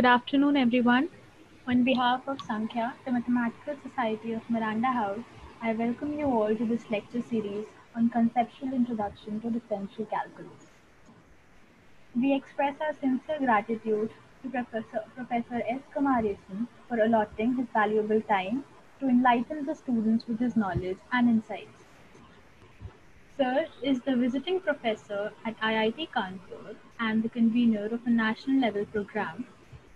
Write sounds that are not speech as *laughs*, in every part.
Good afternoon, everyone. On behalf of Sankhya, the Mathematical Society of Miranda House, I welcome you all to this lecture series on conceptual introduction to differential calculus. We express our sincere gratitude to Professor, Professor S. Kumaresan for allotting his valuable time to enlighten the students with his knowledge and insights. Sir is the visiting professor at IIT Kanpur and the convener of a national level program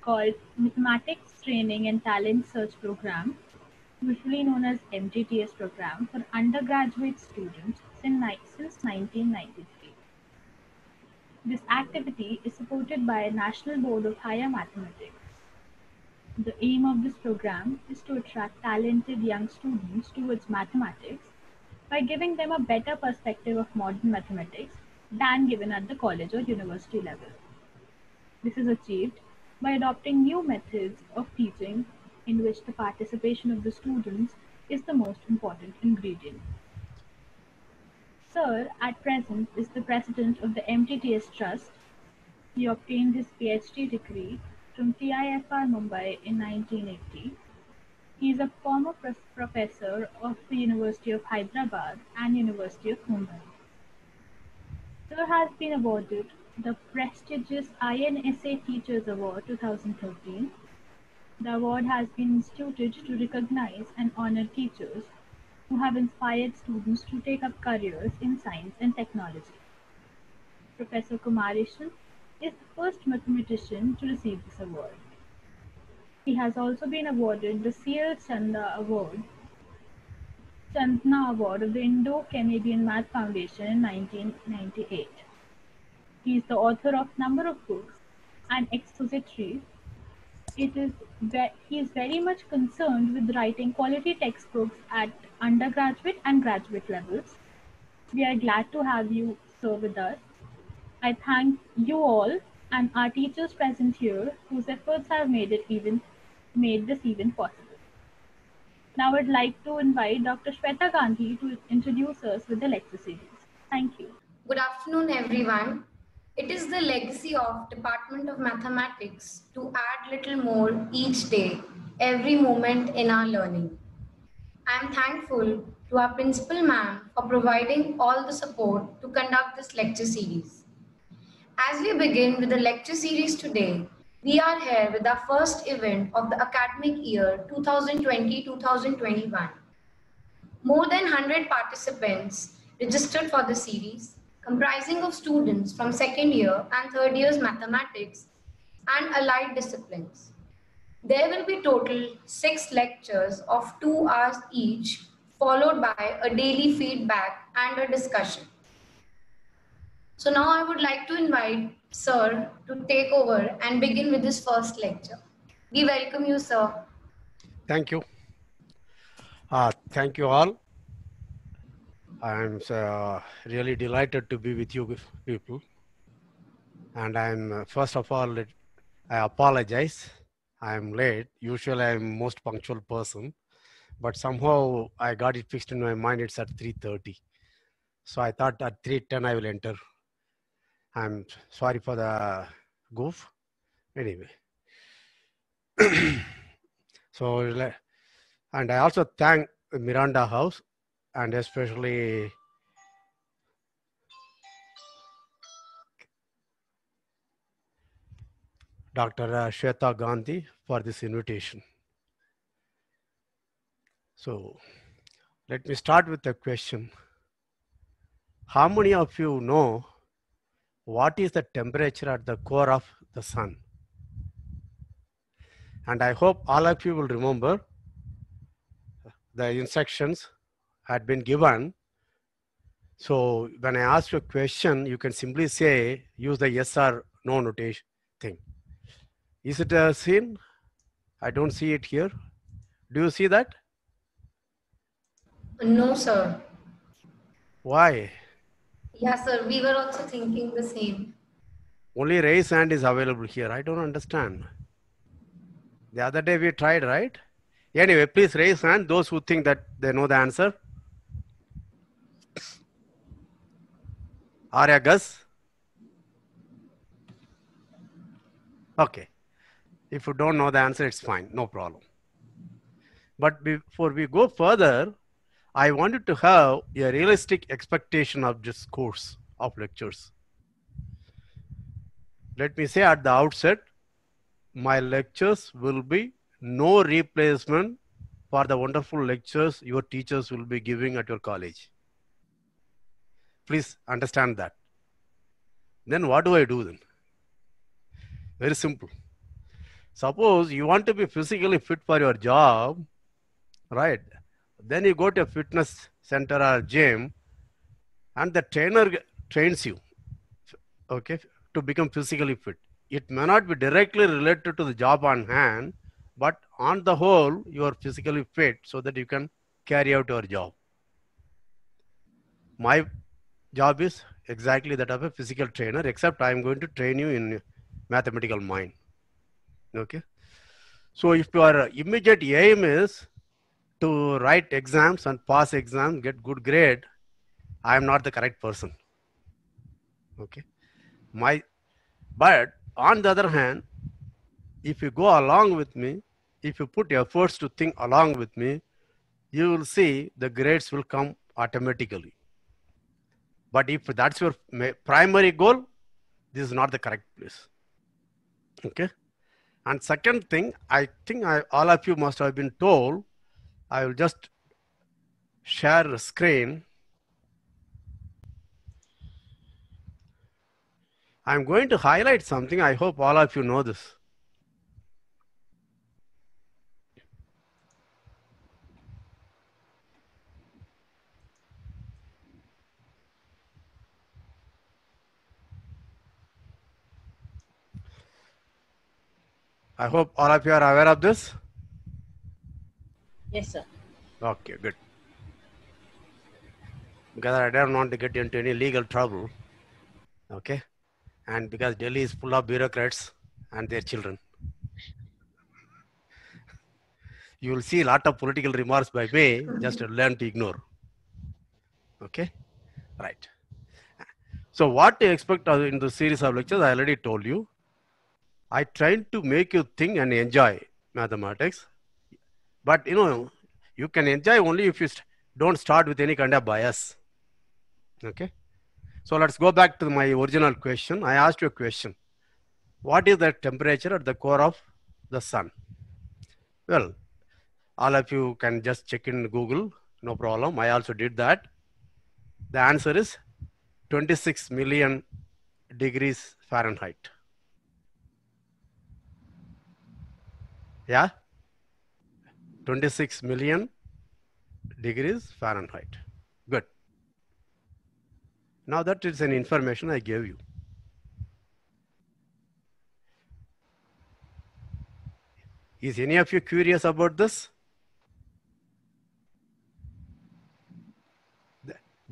called Mathematics Training and Talent Search Program, usually known as MGTS program, for undergraduate students since 1993. This activity is supported by National Board of Higher Mathematics. The aim of this program is to attract talented young students towards mathematics by giving them a better perspective of modern mathematics than given at the college or university level. This is achieved by adopting new methods of teaching in which the participation of the students is the most important ingredient. Sir, at present, is the president of the MTTS Trust. He obtained his PhD degree from TIFR Mumbai in 1980. He is a former professor of the University of Hyderabad and University of Mumbai. Sir has been awarded the prestigious INSA Teachers Award 2013. The award has been instituted to recognize and honor teachers who have inspired students to take up careers in science and technology. Professor Kumarishan is the first mathematician to receive this award. He has also been awarded the C.L. Chandra Award, Chandna Award of the Indo-Canadian Math Foundation in 1998. He is the author of number of books and expositories. It is he is very much concerned with writing quality textbooks at undergraduate and graduate levels. We are glad to have you, sir, with us. I thank you all and our teachers present here whose efforts have made it even made this even possible. Now I'd like to invite Dr. Shweta Gandhi to introduce us with the lecture series. Thank you. Good afternoon, everyone. It is the legacy of Department of Mathematics to add little more each day, every moment in our learning. I am thankful to our principal ma'am for providing all the support to conduct this lecture series. As we begin with the lecture series today, we are here with our first event of the academic year 2020-2021. More than 100 participants registered for the series comprising of students from second year and third year's mathematics and allied disciplines. There will be total six lectures of two hours each, followed by a daily feedback and a discussion. So now I would like to invite Sir to take over and begin with his first lecture. We welcome you, sir. Thank you. Uh, thank you all. I'm uh, really delighted to be with you people. And I'm, uh, first of all, I apologize. I'm late. Usually I'm most punctual person, but somehow I got it fixed in my mind. It's at 3.30. So I thought at 3.10 I will enter. I'm sorry for the goof. Anyway. *clears throat* so, and I also thank Miranda House and especially Dr. Uh, Shweta Gandhi for this invitation. So let me start with a question. How many of you know what is the temperature at the core of the sun? And I hope all of you will remember the instructions had been given. So when I ask you a question, you can simply say, use the yes or no notation thing. Is it a sin? I don't see it here. Do you see that? No, sir. Why? Yeah, sir. We were also thinking the same. Only raise hand is available here. I don't understand. The other day we tried, right? Anyway, please raise hand those who think that they know the answer. Arya Gus? Okay. If you don't know the answer, it's fine. No problem. But before we go further, I wanted to have a realistic expectation of this course of lectures. Let me say at the outset, my lectures will be no replacement for the wonderful lectures your teachers will be giving at your college. Please understand that. Then what do I do then? Very simple. Suppose you want to be physically fit for your job, right? Then you go to a fitness center or gym, and the trainer trains you, okay, to become physically fit. It may not be directly related to the job on hand, but on the whole, you are physically fit so that you can carry out your job. My job is exactly that of a physical trainer, except I'm going to train you in mathematical mind. Okay. So if your immediate aim is to write exams and pass exams, get good grade, I am not the correct person. Okay. My, but on the other hand, if you go along with me, if you put efforts to think along with me, you will see the grades will come automatically. But if that's your primary goal, this is not the correct place. Okay. And second thing, I think I, all of you must have been told, I will just share a screen. I'm going to highlight something. I hope all of you know this. I hope all of you are aware of this. Yes, sir. Okay, good. Because I don't want to get into any legal trouble. Okay. And because Delhi is full of bureaucrats and their children. You will see a lot of political remarks by me, just learn to ignore. Okay? Right. So what to expect in the series of lectures, I already told you. I tried to make you think and enjoy mathematics. But you know, you can enjoy only if you do st don't start with any kind of bias. Okay. So let's go back to my original question. I asked you a question. What is the temperature at the core of the sun? Well, all of you can just check in Google. No problem. I also did that. The answer is 26 million degrees Fahrenheit. Yeah? 26 million degrees Fahrenheit. Good. Now that is an information I gave you. Is any of you curious about this?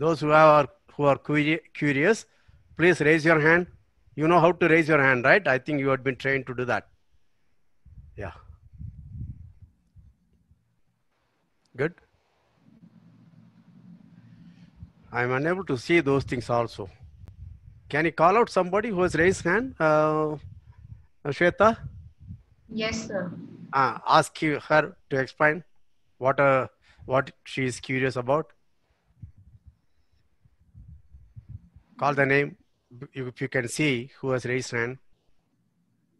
Those who are, who are curious, please raise your hand. You know how to raise your hand, right? I think you had been trained to do that. Yeah. Good? I'm unable to see those things also. Can you call out somebody who has raised hand? Uh, Shweta? Yes, sir. Uh, ask her to explain what, uh, what she is curious about. Call the name if you can see who has raised hand.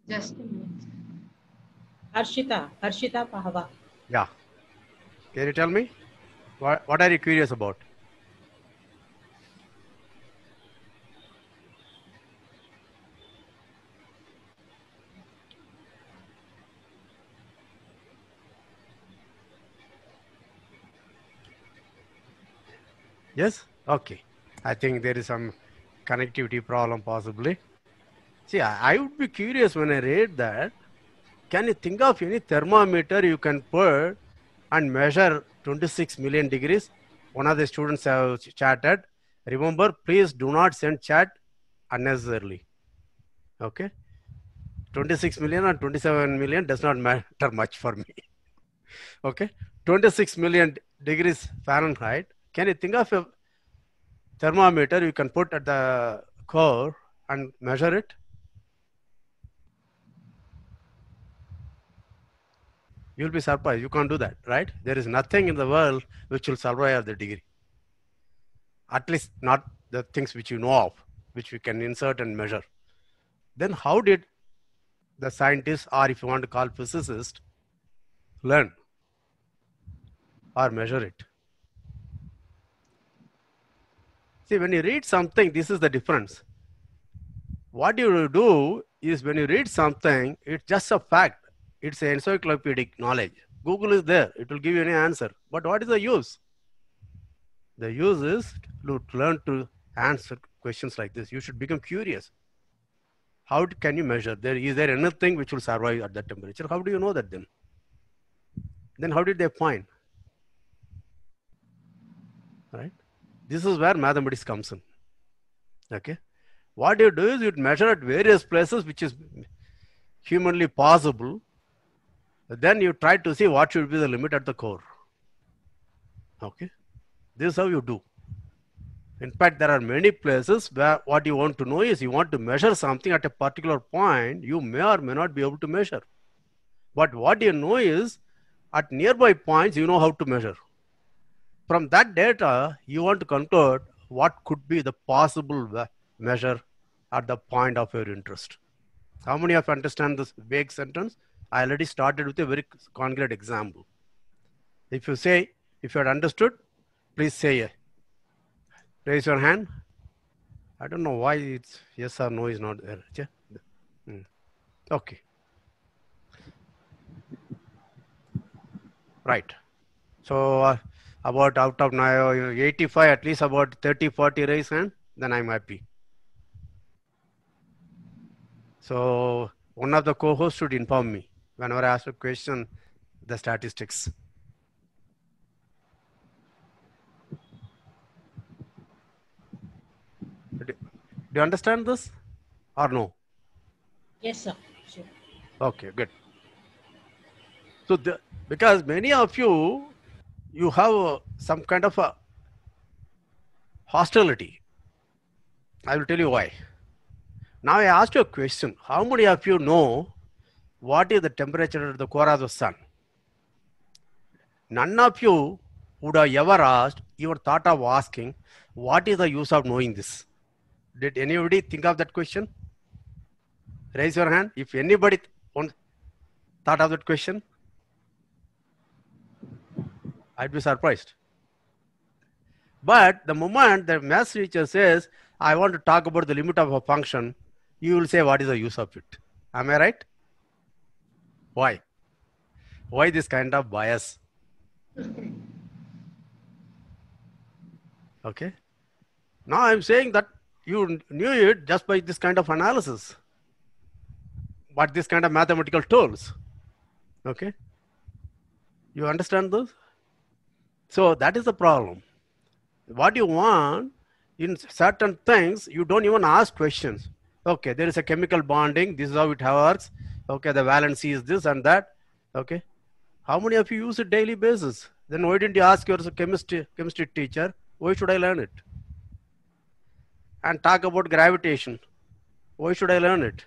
Just a minute. Arshita, Arshita Pahava. Yeah. Can you tell me? What, what are you curious about? Yes? Okay. I think there is some connectivity problem possibly. See, I, I would be curious when I read that. Can you think of any thermometer you can put and measure 26 million degrees. One of the students have chatted. Remember, please do not send chat unnecessarily. Okay. 26 million and 27 million does not matter much for me. *laughs* okay. 26 million degrees Fahrenheit. Can you think of a thermometer you can put at the core and measure it? you'll be surprised. You can't do that, right? There is nothing in the world which will survive the degree. At least not the things which you know of, which we can insert and measure. Then how did the scientists, or if you want to call physicists, learn or measure it? See, when you read something, this is the difference. What you do is when you read something, it's just a fact it's encyclopedic knowledge. Google is there. It will give you any answer. But what is the use? The use is to learn to answer questions like this. You should become curious. How can you measure? There is there anything which will survive at that temperature? How do you know that then? Then how did they find? Right? This is where mathematics comes in. Okay. What you do is you measure at various places which is humanly possible then you try to see what should be the limit at the core. Okay. This is how you do. In fact, there are many places where what you want to know is you want to measure something at a particular point, you may or may not be able to measure. But what you know is at nearby points, you know how to measure. From that data, you want to conclude what could be the possible measure at the point of your interest. How many of you understand this vague sentence? I already started with a very concrete example. If you say, if you had understood, please say, raise your hand. I don't know why it's yes or no is not there. Hmm. Okay. Right. So uh, about out of now 85, at least about 30, 40 raise hand, then I'm happy. So one of the co-hosts should inform me whenever I ask a question, the statistics. Do you understand this or no? Yes, sir. Sure. Okay, good. So, the, because many of you, you have uh, some kind of a hostility. I will tell you why. Now I ask you a question. How many of you know what is the temperature of the core of the sun? None of you would have ever asked, even thought of asking, what is the use of knowing this? Did anybody think of that question? Raise your hand if anybody thought of that question. I'd be surprised. But the moment the math teacher says, I want to talk about the limit of a function, you will say, what is the use of it? Am I right? Why? Why this kind of bias? Okay. Now I'm saying that you knew it just by this kind of analysis, but this kind of mathematical tools. Okay. You understand this? So that is the problem. What you want in certain things, you don't even ask questions. Okay, there is a chemical bonding. This is how it works okay the valency is this and that okay how many of you use it daily basis then why didn't you ask your chemistry chemistry teacher why should i learn it and talk about gravitation why should i learn it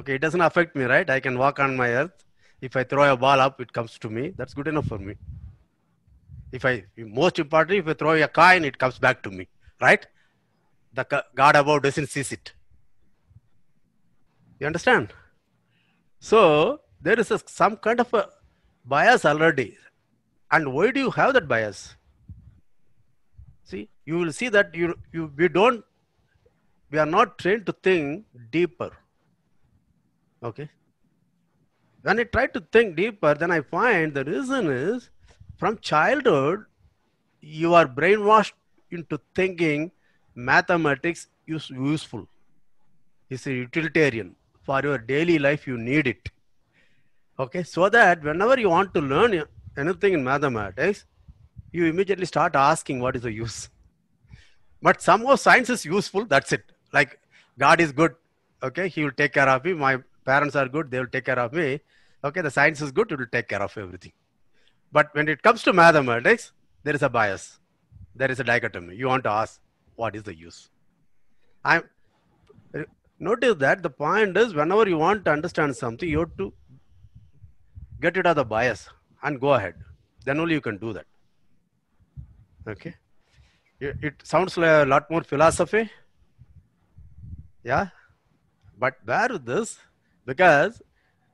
okay it doesn't affect me right i can walk on my earth if i throw a ball up it comes to me that's good enough for me if i most importantly if i throw a coin it comes back to me right the god above doesn't seize it you understand? So there is a, some kind of a bias already. And why do you have that bias? See, you will see that you, you we don't we are not trained to think deeper. Okay. When I try to think deeper, then I find the reason is from childhood, you are brainwashed into thinking mathematics is useful. It's a utilitarian for your daily life you need it okay so that whenever you want to learn anything in mathematics you immediately start asking what is the use but somehow science is useful that's it like god is good okay he will take care of me my parents are good they will take care of me okay the science is good it will take care of everything but when it comes to mathematics there is a bias there is a dichotomy you want to ask what is the use i'm Notice that the point is whenever you want to understand something, you have to get rid of the bias and go ahead. Then only you can do that. Okay. It sounds like a lot more philosophy. Yeah. But there is this? Because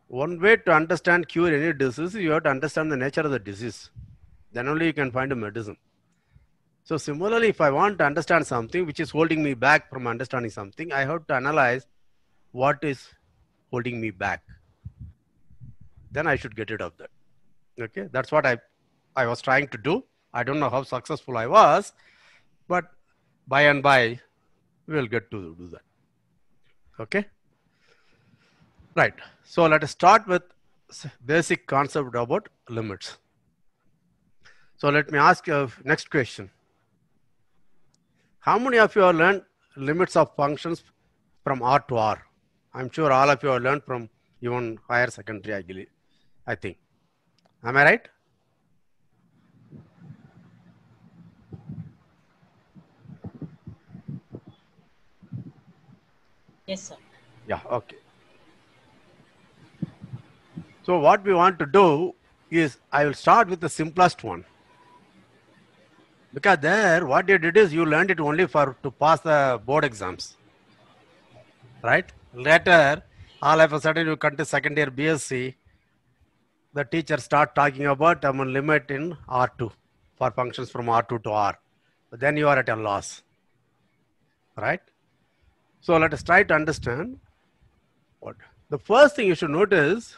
one way to understand cure any disease, you have to understand the nature of the disease. Then only you can find a medicine. So similarly, if I want to understand something which is holding me back from understanding something, I have to analyze what is holding me back. Then I should get rid of that. Okay, that's what I, I was trying to do. I don't know how successful I was, but by and by, we'll get to do that. Okay. Right. So let us start with basic concept about limits. So let me ask you next question. How many of you have learned limits of functions from R to R? I'm sure all of you have learned from even higher secondary, I believe, I think. Am I right? Yes, sir. Yeah, okay. So what we want to do is I will start with the simplest one. Because there, what you did is you learned it only for to pass the board exams, right? Later, all of a sudden you come to second year BSc, the teacher start talking about um, limit in R2 for functions from R2 to R. But then you are at a loss, right? So let us try to understand what the first thing you should notice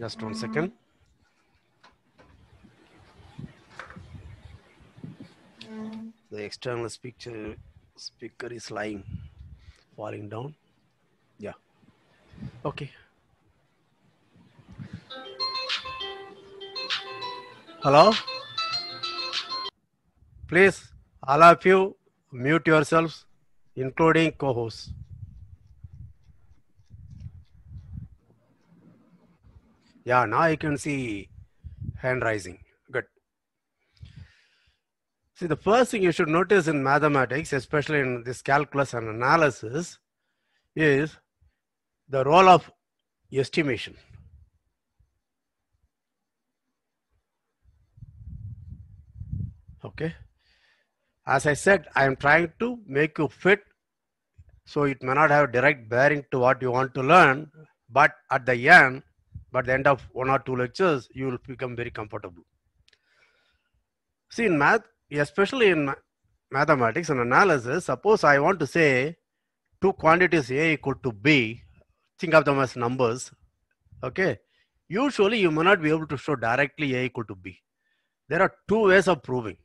Just one mm-hmm. second. Mm. The external speaker speaker is lying, falling down. Yeah. Okay. Hello? Please, all of you, mute yourselves, including co-hosts. Yeah, now I can see hand rising. Good. See, the first thing you should notice in mathematics, especially in this calculus and analysis, is the role of estimation. Okay. As I said, I am trying to make you fit so it may not have direct bearing to what you want to learn, but at the end, but the end of one or two lectures you will become very comfortable see in math especially in mathematics and analysis suppose i want to say two quantities a equal to b think of them as numbers okay usually you may not be able to show directly a equal to b there are two ways of proving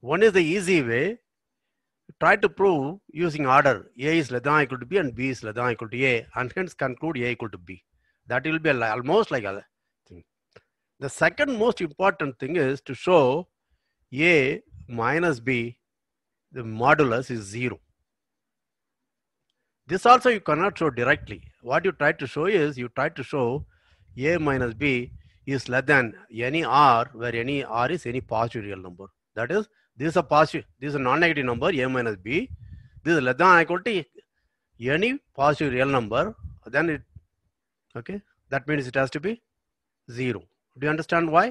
one is the easy way try to prove using order a is less than equal to b and b is less than equal to a and hence conclude a equal to b that will be almost like other thing. The second most important thing is to show A minus B, the modulus is zero. This also you cannot show directly. What you try to show is you try to show A minus B is less than any R where any R is any positive real number. That is, this is a positive, this is a non-negative number A minus B. This is less than or equal to any positive real number. Then it okay that means it has to be 0 do you understand why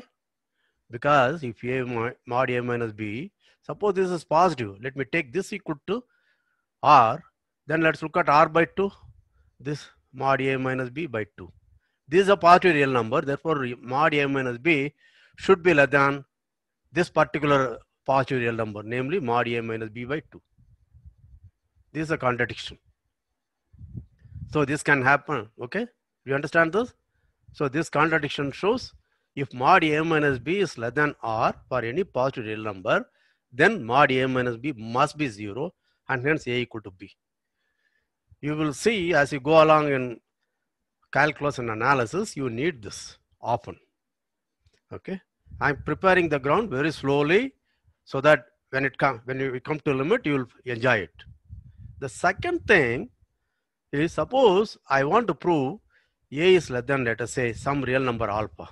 because if a mod a minus b suppose this is positive let me take this equal to r then let's look at r by 2 this mod a minus b by 2 this is a positive real number therefore mod a minus b should be less than this particular positive real number namely mod a minus b by 2 this is a contradiction so this can happen okay you understand this? So this contradiction shows if mod A minus B is less than R for any positive real number, then mod A minus B must be zero and hence A equal to B. You will see as you go along in calculus and analysis, you need this often. Okay. I'm preparing the ground very slowly so that when it come when you come to limit, you will enjoy it. The second thing is suppose I want to prove a is less than let us say some real number alpha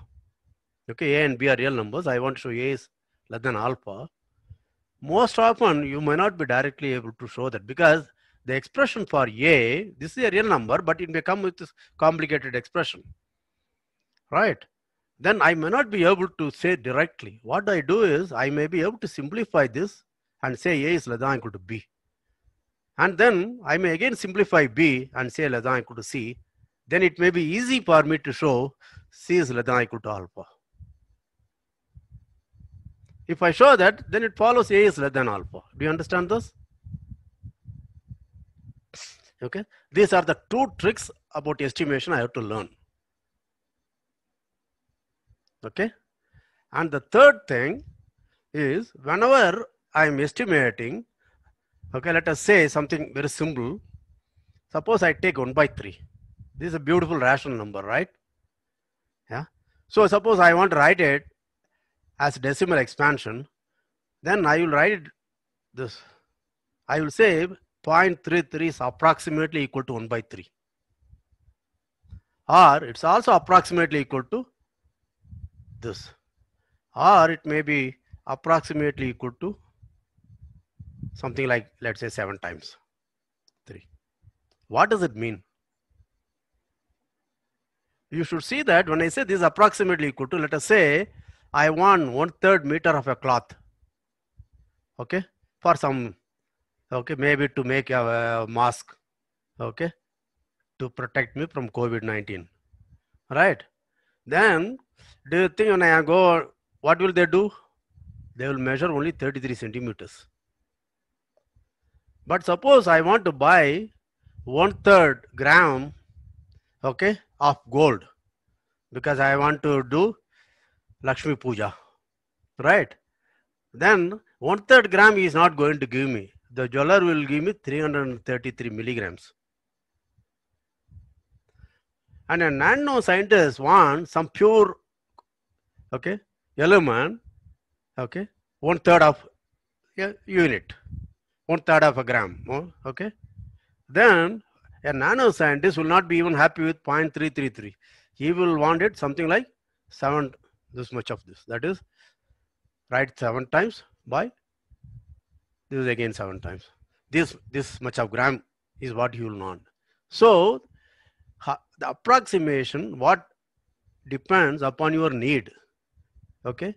okay a and b are real numbers i want to show a is less than alpha most often you may not be directly able to show that because the expression for a this is a real number but it may come with this complicated expression right then i may not be able to say directly what i do is i may be able to simplify this and say a is less than equal to b and then i may again simplify b and say less than equal to c then it may be easy for me to show C is less than or equal to alpha. If I show that, then it follows A is less than alpha. Do you understand this? Okay. These are the two tricks about estimation I have to learn. Okay. And the third thing is whenever I'm estimating, okay, let us say something very simple. Suppose I take 1 by 3. This is a beautiful rational number, right? Yeah. So suppose I want to write it as decimal expansion, then I will write this. I will say 0.33 is approximately equal to 1 by 3. Or it's also approximately equal to this. Or it may be approximately equal to something like, let's say, 7 times 3. What does it mean? you should see that when I say this is approximately equal to, let us say I want one third meter of a cloth. Okay. For some, okay, maybe to make a, a mask. Okay. To protect me from COVID-19. Right. Then do you think when I go, what will they do? They will measure only 33 centimeters. But suppose I want to buy one third gram, okay, of gold because I want to do Lakshmi Puja, right? Then one third gram is not going to give me. The jeweler will give me 333 milligrams. And a nano scientist wants some pure, okay, element, okay, one third of a unit, one third of a gram, okay. Then a nano scientist will not be even happy with 0.333. He will want it something like 7, this much of this. That is, right 7 times by, this is again 7 times. This, this much of gram is what you will want. So, the approximation, what depends upon your need. Okay.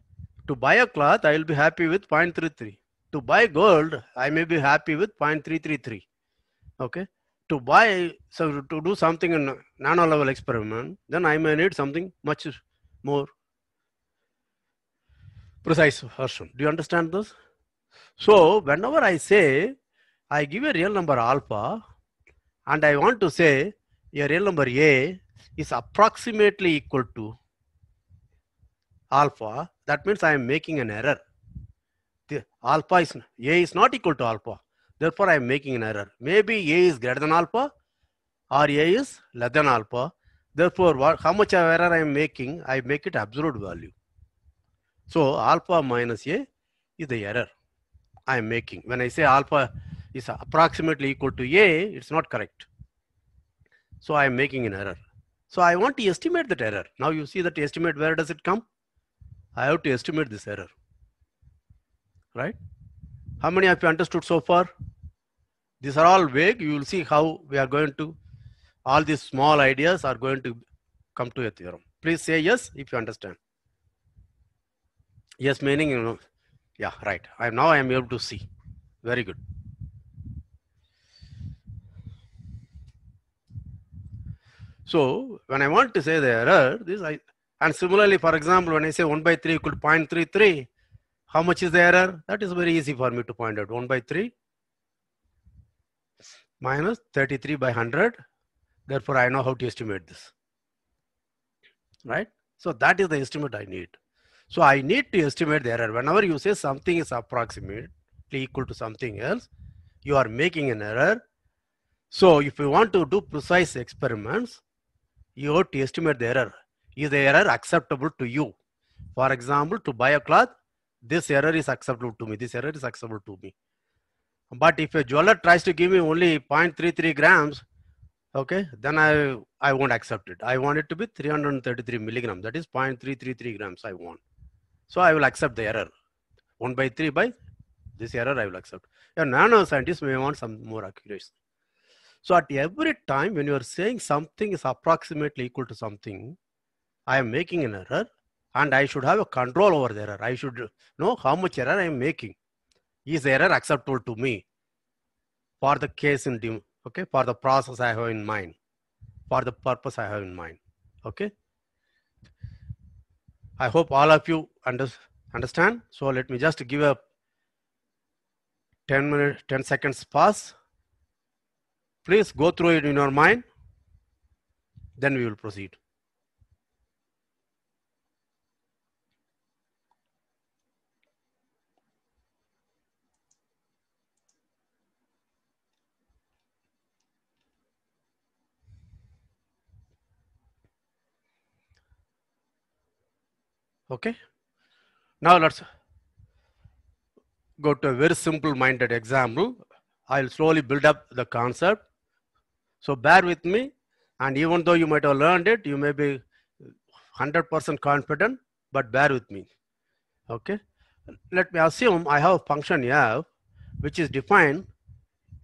To buy a cloth, I will be happy with 0.33. To buy gold, I may be happy with 0.333. Okay to buy so to do something in nano level experiment then i may need something much more precise version do you understand this so whenever i say i give a real number alpha and i want to say a real number a is approximately equal to alpha that means i am making an error the alpha is a is not equal to alpha Therefore, I am making an error. Maybe A is greater than alpha or A is less than alpha. Therefore, what, how much of error I am making, I make it absolute value. So, alpha minus A is the error I am making. When I say alpha is approximately equal to A, it's not correct. So, I am making an error. So, I want to estimate that error. Now, you see that estimate, where does it come? I have to estimate this error, right? How many have you understood so far? These are all vague. You will see how we are going to, all these small ideas are going to come to a theorem. Please say yes if you understand. Yes, meaning, you know, yeah, right. I now I am able to see. Very good. So when I want to say the error, this I and similarly, for example, when I say 1 by 3 equal to 0.33, how much is the error? That is very easy for me to point out. 1 by 3 minus 33 by 100. Therefore, I know how to estimate this. Right? So that is the estimate I need. So I need to estimate the error. Whenever you say something is approximately equal to something else, you are making an error. So if you want to do precise experiments, you have to estimate the error. Is the error acceptable to you? For example, to buy a cloth, this error is acceptable to me, this error is acceptable to me. But if a jeweler tries to give me only 0.33 grams, okay, then I, I won't accept it. I want it to be 333 milligrams. That is 0.333 grams I want. So I will accept the error. 1 by 3 by this error I will accept. A nano scientist may want some more accuracy. So at every time when you are saying something is approximately equal to something, I am making an error, and I should have a control over the error. I should know how much error I am making. Is the error acceptable to me for the case in dim, okay, for the process I have in mind, for the purpose I have in mind, okay? I hope all of you under, understand. So let me just give a 10 minute, 10 seconds pass. Please go through it in your mind. Then we will proceed. Okay. Now let's go to a very simple minded example. I'll slowly build up the concept. So bear with me. And even though you might have learned it, you may be 100% confident, but bear with me. Okay. Let me assume I have a function f, which is defined,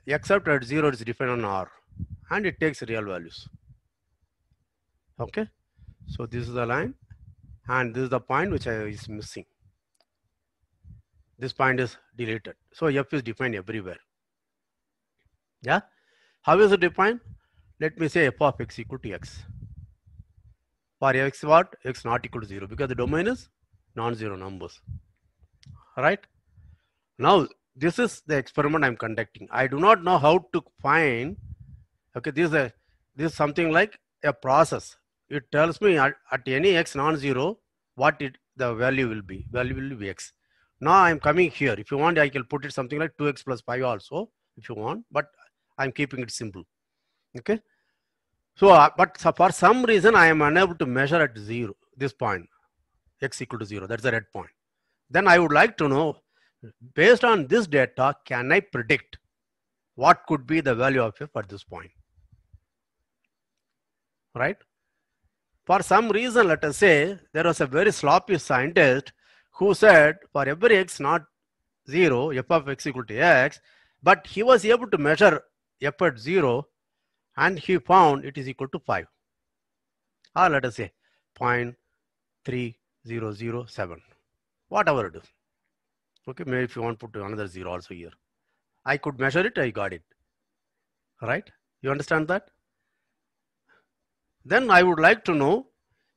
except at zero, is defined on R and it takes real values. Okay. So this is the line. And this is the point which I is missing. This point is deleted. So F is defined everywhere. Yeah. How is it defined? Let me say f of x equal to x. For x what? x not equal to 0 because the domain is non-zero numbers. Right? Now this is the experiment I'm conducting. I do not know how to find. Okay, this is a, this is something like a process it tells me at, at any x non-zero what it the value will be value will be x now i'm coming here if you want i can put it something like 2x plus 5 also if you want but i'm keeping it simple okay so uh, but for some reason i am unable to measure at zero this point x equal to zero that's the red point then i would like to know based on this data can i predict what could be the value of f at this point right for some reason, let us say, there was a very sloppy scientist who said for every x not 0, f of x equal to x, but he was able to measure f at 0 and he found it is equal to 5. Or let us say 0.3007, whatever it is. Okay, maybe if you want to put another 0 also here. I could measure it, I got it. All right? You understand that? Then I would like to know,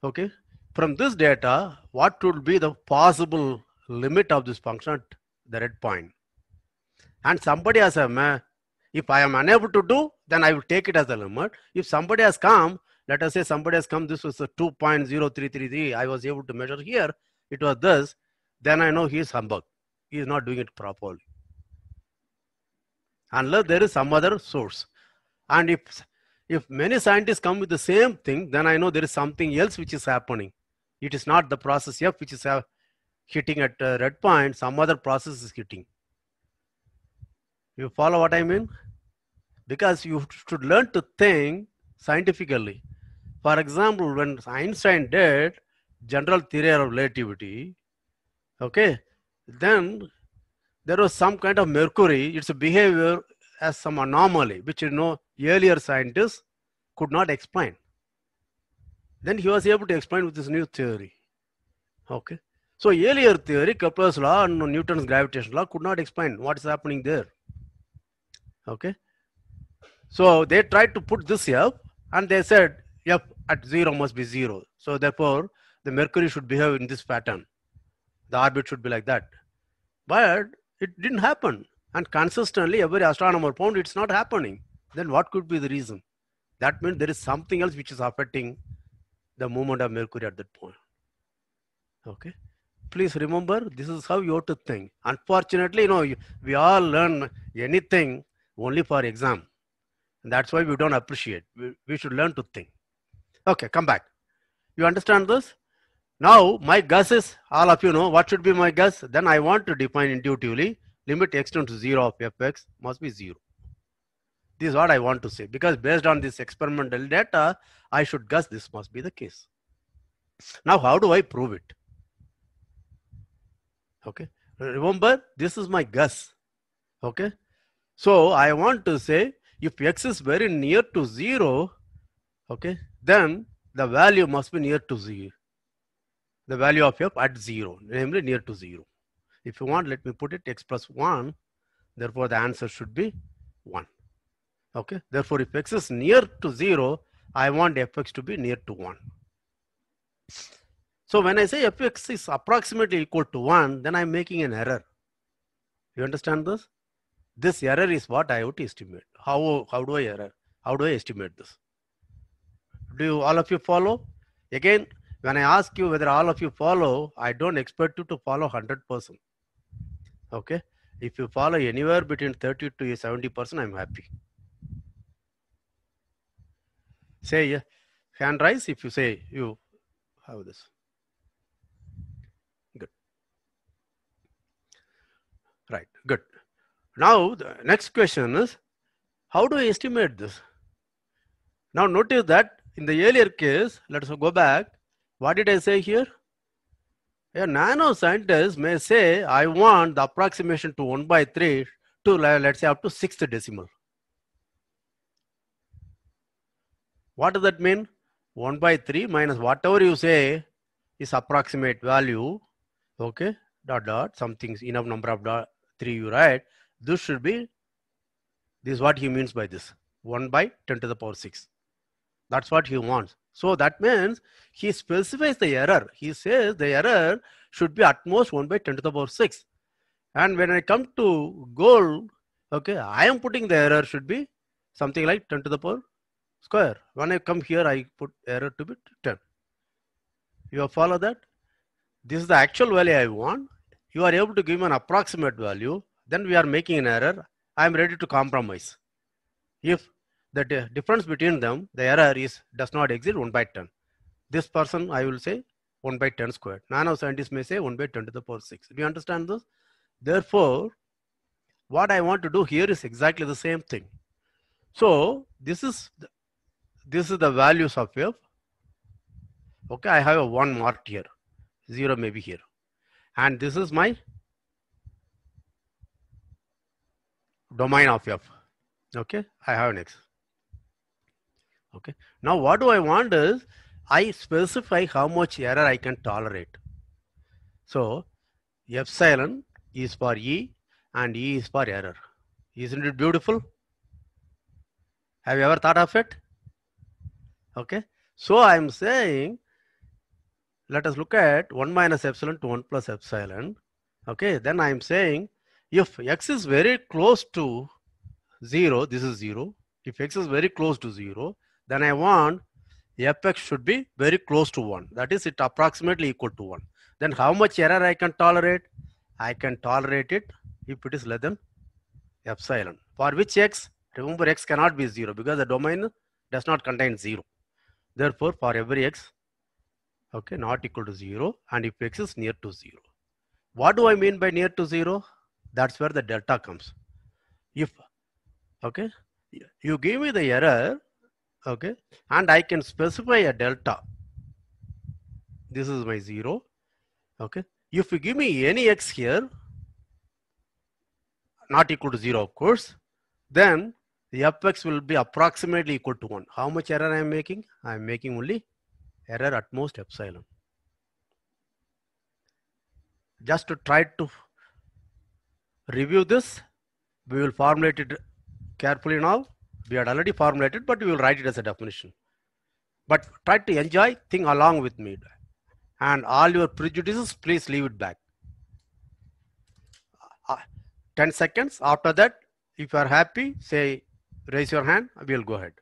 okay, from this data, what would be the possible limit of this function at the red point? And somebody has a, if I am unable to do, then I will take it as a limit. If somebody has come, let us say somebody has come, this was a 2.0333, I was able to measure here, it was this, then I know he is humbug. He is not doing it properly. Unless there is some other source. And if if many scientists come with the same thing, then I know there is something else which is happening. It is not the process F which is hitting at uh, red point, some other process is hitting. You follow what I mean? Because you should learn to think scientifically. For example, when Einstein did general theory of relativity, okay, then there was some kind of mercury, its behavior as some anomaly, which you know earlier scientists could not explain. Then he was able to explain with his new theory. Okay. So earlier theory, Kepler's law and Newton's gravitation law could not explain what is happening there. Okay. So they tried to put this F and they said F at zero must be zero. So therefore the mercury should behave in this pattern. The orbit should be like that. But it didn't happen. And consistently every astronomer found it's not happening then what could be the reason? That means there is something else which is affecting the movement of Mercury at that point. Okay. Please remember, this is how you have to think. Unfortunately, you know, we all learn anything only for exam. And that's why we don't appreciate. We, we should learn to think. Okay, come back. You understand this? Now, my guess is, all of you know, what should be my guess? Then I want to define intuitively, limit x tends to 0 of fx must be 0. This is what I want to say because based on this experimental data, I should guess this must be the case. Now, how do I prove it? Okay, remember this is my guess. Okay, so I want to say if x is very near to zero, okay, then the value must be near to zero. The value of f at zero, namely near to zero. If you want, let me put it x plus one. Therefore, the answer should be one. Okay, therefore if x is near to 0, I want fx to be near to 1. So when I say fx is approximately equal to 1, then I'm making an error. You understand this? This error is what I would estimate. How, how do I error? How do I estimate this? Do you, all of you follow? Again, when I ask you whether all of you follow, I don't expect you to follow 100%. Okay? If you follow anywhere between 30 to 70%, I'm happy. Say hand rise if you say you have this. Good. Right, good. Now the next question is how do we estimate this? Now notice that in the earlier case, let us go back. What did I say here? A nano scientist may say, I want the approximation to 1 by 3 to let's say up to sixth decimal. What does that mean? 1 by 3 minus whatever you say is approximate value. Okay, dot dot something enough number of dot 3 you write. This should be this is what he means by this 1 by 10 to the power 6. That's what he wants. So that means he specifies the error. He says the error should be at most 1 by 10 to the power 6. And when I come to goal, okay, I am putting the error should be something like 10 to the power square. When I come here, I put error to be 10. You follow that? This is the actual value I want. You are able to give me an approximate value. Then we are making an error. I am ready to compromise. If the difference between them, the error is does not exist 1 by 10. This person, I will say 1 by 10 squared. Nano scientists may say 1 by 10 to the power 6. Do you understand this? Therefore, what I want to do here is exactly the same thing. So this is this is the values of f. okay i have a one marked here zero maybe here and this is my domain of f okay i have an x okay now what do i want is i specify how much error i can tolerate so epsilon is for e and e is for error isn't it beautiful have you ever thought of it Okay. So I am saying, let us look at 1 minus epsilon to 1 plus epsilon. Okay. Then I am saying if x is very close to 0, this is 0. If x is very close to 0, then I want fx should be very close to 1. That is it approximately equal to 1. Then how much error I can tolerate? I can tolerate it if it is less than epsilon. For which x? Remember x cannot be 0 because the domain does not contain 0. Therefore, for every x, okay, not equal to 0 and if x is near to 0. What do I mean by near to 0? That's where the delta comes. If, okay, you give me the error, okay, and I can specify a delta. This is my 0, okay. If you give me any x here, not equal to 0 of course, then the apex will be approximately equal to 1. How much error I am making? I am making only error at most epsilon. Just to try to review this, we will formulate it carefully now. We had already formulated, but we will write it as a definition. But try to enjoy, think along with me. And all your prejudices, please leave it back. Uh, 10 seconds after that, if you are happy, say raise your hand. We'll go ahead.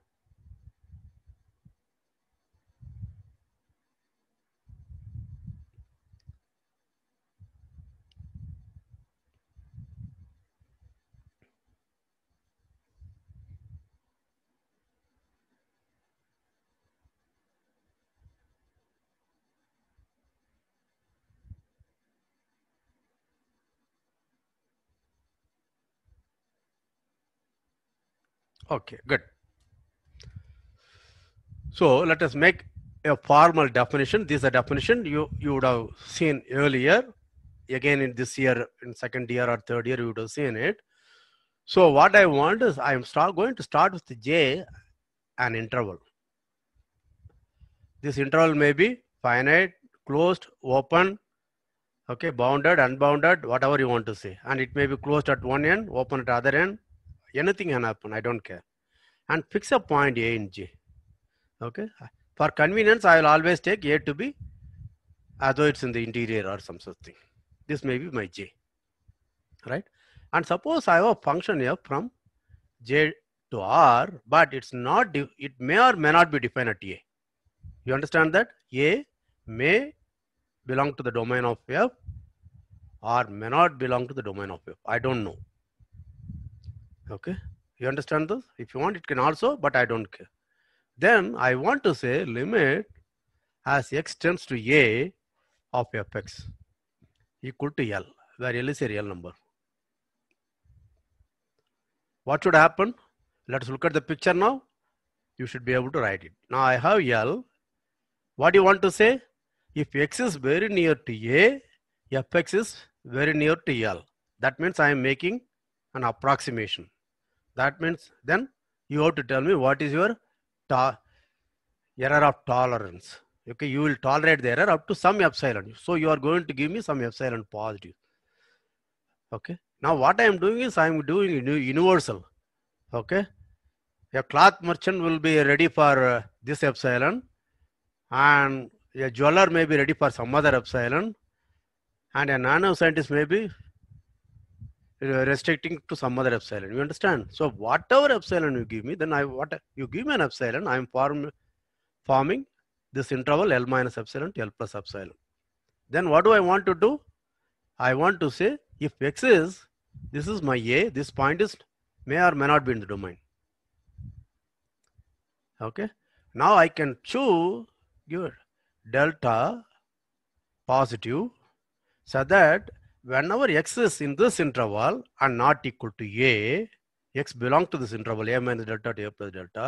Okay, good. So let us make a formal definition. This is a definition you, you would have seen earlier. Again, in this year, in second year or third year, you would have seen it. So what I want is I am start, going to start with J, an interval. This interval may be finite, closed, open, okay, bounded, unbounded, whatever you want to say. And it may be closed at one end, open at other end, Anything can happen. I don't care. And fix a point A in J. Okay. For convenience, I will always take A to be as though it's in the interior or some such thing. This may be my J. Right. And suppose I have a function here from J to R, but it's not, it may or may not be defined at A. You understand that? A may belong to the domain of F or may not belong to the domain of F. I don't know. Okay. You understand this? If you want, it can also, but I don't care. Then I want to say limit as x tends to a of fx equal to L, where L is a real number. What should happen? Let's look at the picture now. You should be able to write it. Now I have L. What do you want to say? If x is very near to A, fx is very near to L. That means I am making an approximation. That means then you have to tell me what is your error of tolerance. Okay, you will tolerate the error up to some epsilon. So you are going to give me some epsilon positive. Okay. Now what I am doing is I am doing universal. Okay. A cloth merchant will be ready for uh, this epsilon and a jeweler may be ready for some other epsilon and a nano scientist may be uh, restricting to some other epsilon. You understand? So whatever epsilon you give me, then I what you give me an epsilon, I am form, forming this interval L minus epsilon to L plus epsilon. Then what do I want to do? I want to say if x is, this is my a, this point is may or may not be in the domain. Okay. Now I can choose your delta positive so that whenever x is in this interval and not equal to a, x belongs to this interval a minus delta to a plus delta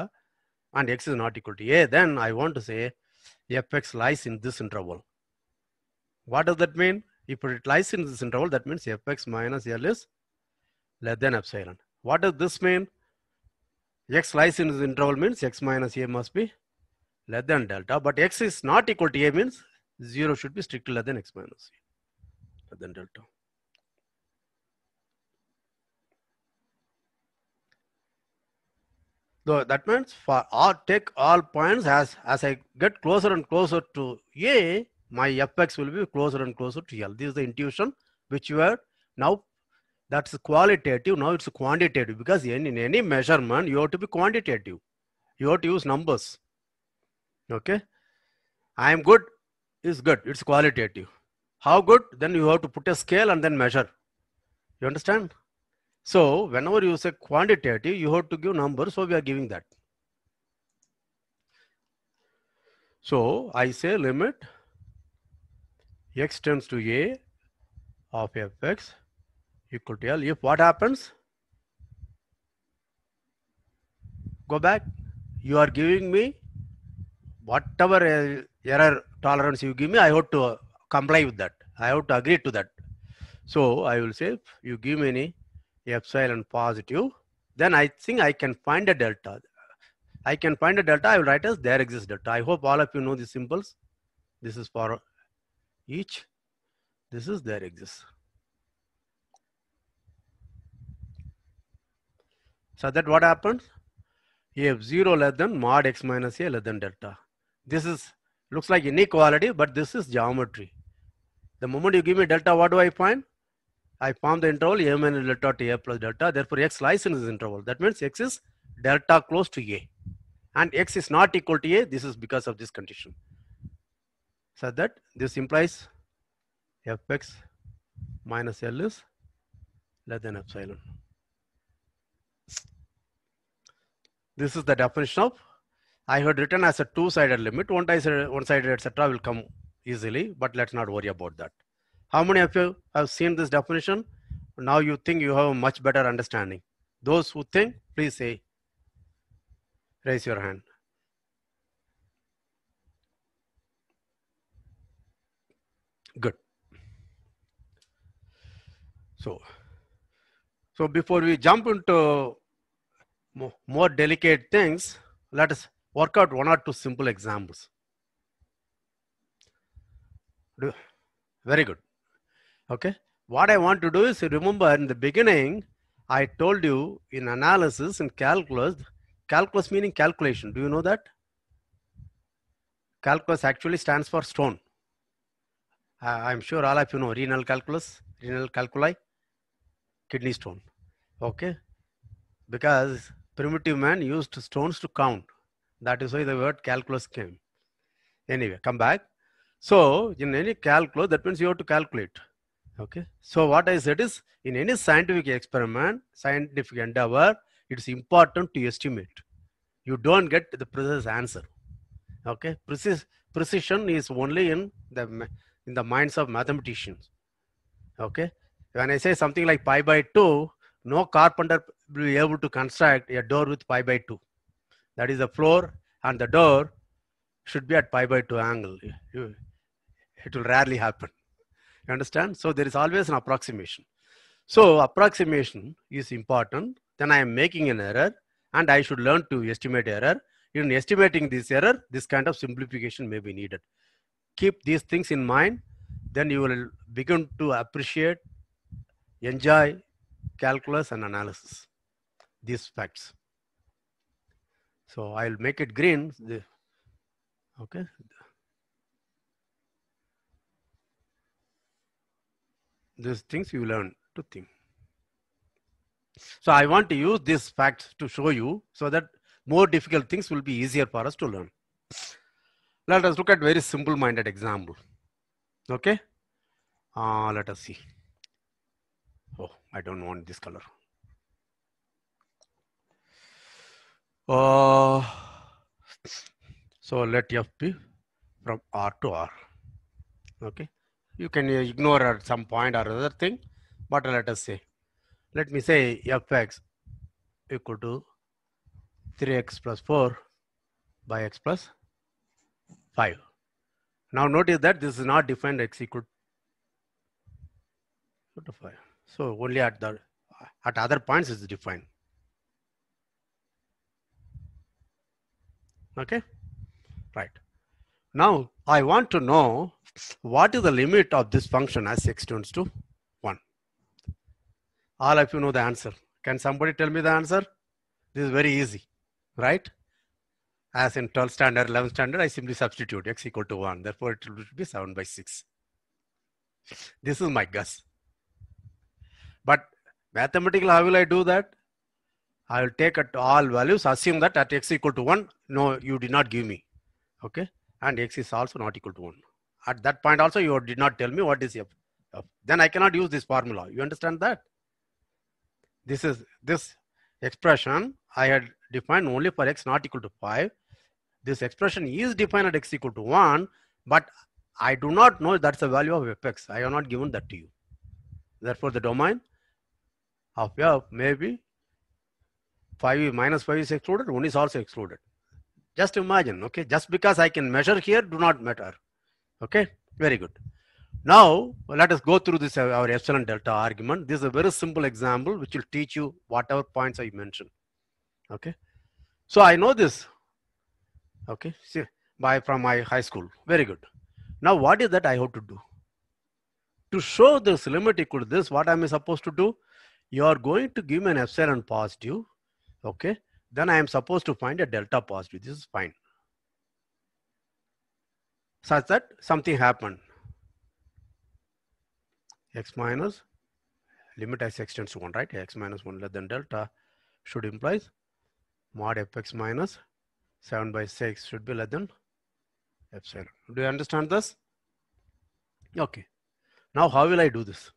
and x is not equal to a, then I want to say fx lies in this interval. What does that mean? If it lies in this interval, that means fx minus L is less than epsilon. What does this mean? x lies in this interval means x minus a must be less than delta, but x is not equal to a means 0 should be strictly less than x minus a than delta. So that means for all take all points as as I get closer and closer to A, my fx will be closer and closer to L. This is the intuition which you are now that's qualitative, now it's quantitative because in, in any measurement you have to be quantitative. You have to use numbers. Okay. I am good is good, it's qualitative. How good? Then you have to put a scale and then measure. You understand? So whenever you say quantitative, you have to give numbers. So we are giving that. So I say limit x tends to a of fx equal to L. If what happens? Go back. You are giving me whatever uh, error tolerance you give me, I have to comply with that. I have to agree to that. So I will say you give me any epsilon positive, then I think I can find a delta. I can find a delta, I will write as there exists delta. I hope all of you know these symbols. This is for each. This is there exists. So that what happens? If 0 less than mod x minus a less than delta. This is Looks like inequality, but this is geometry. The moment you give me delta, what do I find? I found the interval m and delta to a plus delta. Therefore, x lies in this interval. That means x is delta close to a. And x is not equal to a. This is because of this condition. So that this implies fx minus L is less than epsilon. This is the definition of I had written as a two-sided limit. One-sided, one-sided, etc. will come easily, but let's not worry about that. How many of you have seen this definition? Now you think you have a much better understanding. Those who think, please say, raise your hand. Good. So, so before we jump into more delicate things, let us work out one or two simple examples. Very good. Okay. What I want to do is remember in the beginning, I told you in analysis and calculus, calculus meaning calculation. Do you know that? Calculus actually stands for stone. I'm sure all of you know renal calculus, renal calculi, kidney stone. Okay. Because primitive man used stones to count. That is why the word calculus came. Anyway, come back. So in any calculus, that means you have to calculate. Okay. So what I said is in any scientific experiment, scientific endeavor, it is important to estimate. You don't get the precise answer. Okay. Precise, precision is only in the in the minds of mathematicians. Okay. When I say something like pi by 2, no carpenter will be able to construct a door with pi by 2 that is the floor and the door should be at pi by 2 angle. You, it will rarely happen. You understand? So there is always an approximation. So approximation is important. Then I am making an error and I should learn to estimate error. In estimating this error, this kind of simplification may be needed. Keep these things in mind. Then you will begin to appreciate, enjoy calculus and analysis, these facts. So I'll make it green. Okay. These things you learn to think. So I want to use these facts to show you so that more difficult things will be easier for us to learn. Let us look at very simple-minded example. Okay. Uh, let us see. Oh, I don't want this color. Uh, so let f be from R to R. Okay. You can ignore at some point or other thing, but let us say, let me say fx equal to 3x plus 4 by x plus 5. Now notice that this is not defined x equal to 5. So only at the at other points is defined. Okay. Right. Now I want to know what is the limit of this function as x tends to 1. All of you know the answer. Can somebody tell me the answer? This is very easy, right? As in 12 standard, 11 standard, I simply substitute x equal to 1. Therefore, it will be 7 by 6. This is my guess. But mathematically, how will I do that? I will take at all values, assume that at x equal to 1, no, you did not give me. Okay. And x is also not equal to 1. At that point also, you did not tell me what is f. f. Then I cannot use this formula. You understand that? This is this expression I had defined only for x not equal to 5. This expression is defined at x equal to 1, but I do not know that's the value of fx. I have not given that to you. Therefore, the domain of f may be 5 minus 5 is excluded, 1 is also excluded. Just imagine, okay, just because I can measure here, do not matter. Okay, very good. Now, let us go through this uh, our epsilon delta argument. This is a very simple example which will teach you whatever points I mentioned. Okay, so I know this. Okay, see, by from my high school. Very good. Now, what is that I have to do? To show this limit equal to this, what am I supposed to do? You are going to give me an epsilon positive Okay. Then I am supposed to find a delta positive. This is fine. Such that something happened. X minus limit x extends to 1, right? X minus 1 less than delta should implies mod fx minus 7 by 6 should be less than epsilon. Do you understand this? Okay. Now how will I do this?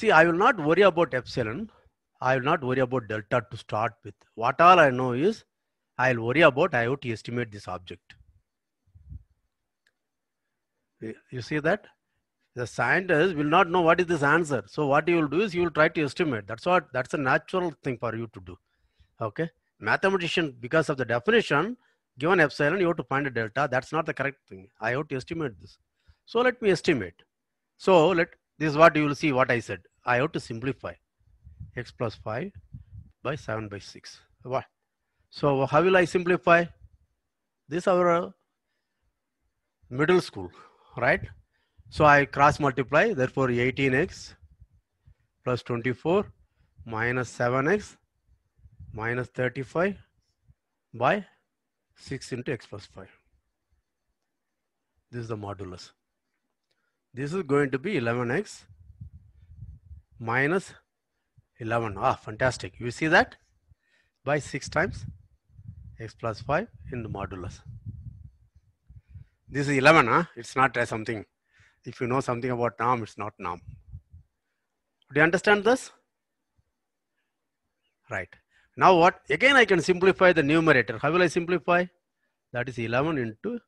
See, I will not worry about epsilon. I will not worry about delta to start with. What all I know is I will worry about I have to estimate this object. You see that? The scientist will not know what is this answer. So what you will do is you will try to estimate. That's what that's a natural thing for you to do. Okay. Mathematician, because of the definition, given epsilon, you have to find a delta. That's not the correct thing. I have to estimate this. So let me estimate. So let this is what you will see what I said. I have to simplify x plus 5 by 7 by 6. What? So how will I simplify? This our middle school, right? So I cross multiply, therefore 18x plus 24 minus 7x minus 35 by 6 into x plus 5. This is the modulus. This is going to be 11x minus 11. Ah, fantastic. You see that? By 6 times x plus 5 in the modulus. This is 11, huh? It's not uh, something. If you know something about norm, it's not norm. Do you understand this? Right. Now what? Again, I can simplify the numerator. How will I simplify? That is 11 into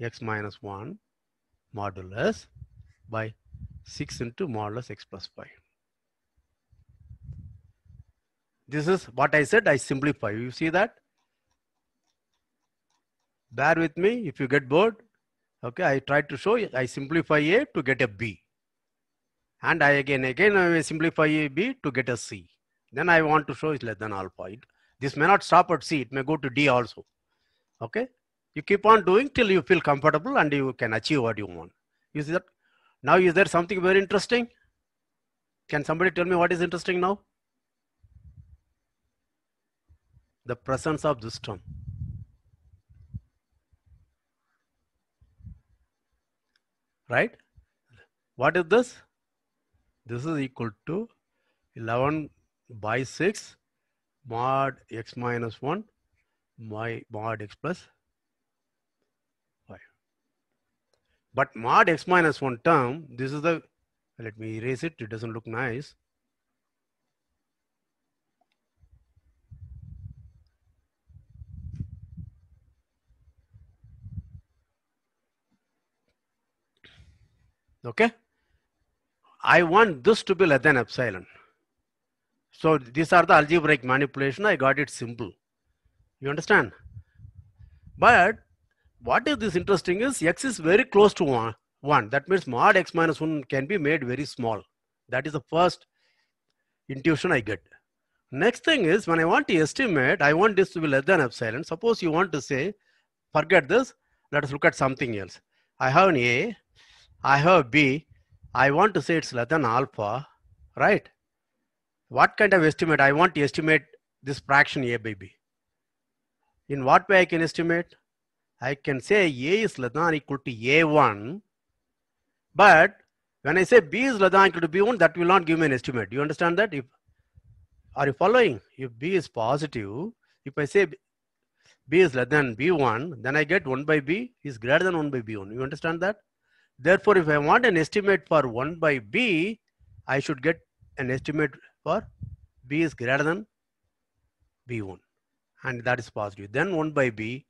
x minus 1 modulus by 6 into modulus x plus 5. This is what I said. I simplify. You see that? Bear with me if you get bored. Okay, I try to show you. I simplify A to get a B. And I again, again, I simplify A, B to get a C. Then I want to show is less than alpha. It, this may not stop at C. It may go to D also. Okay. You keep on doing till you feel comfortable and you can achieve what you want. You see that? Now, is there something very interesting? Can somebody tell me what is interesting now? the presence of this term. Right? What is this? This is equal to 11 by 6 mod x minus 1 by mod x plus 5. But mod x minus 1 term, this is the, let me erase it, it doesn't look nice. Okay? I want this to be less than epsilon. So these are the algebraic manipulation. I got it simple. You understand? But what is this interesting is x is very close to 1. one. That means mod x minus 1 can be made very small. That is the first intuition I get. Next thing is when I want to estimate, I want this to be less than epsilon. Suppose you want to say, forget this, let us look at something else. I have an A I have B. I want to say it's less than alpha, right? What kind of estimate? I want to estimate this fraction A by B. In what way I can estimate? I can say A is less than equal to A1, but when I say B is less than equal to B1, that will not give me an estimate. Do you understand that? If Are you following? If B is positive, if I say B is less than B1, then I get 1 by B is greater than 1 by B1. You understand that? Therefore, if I want an estimate for 1 by b, I should get an estimate for b is greater than b1 and that is positive. Then 1 by b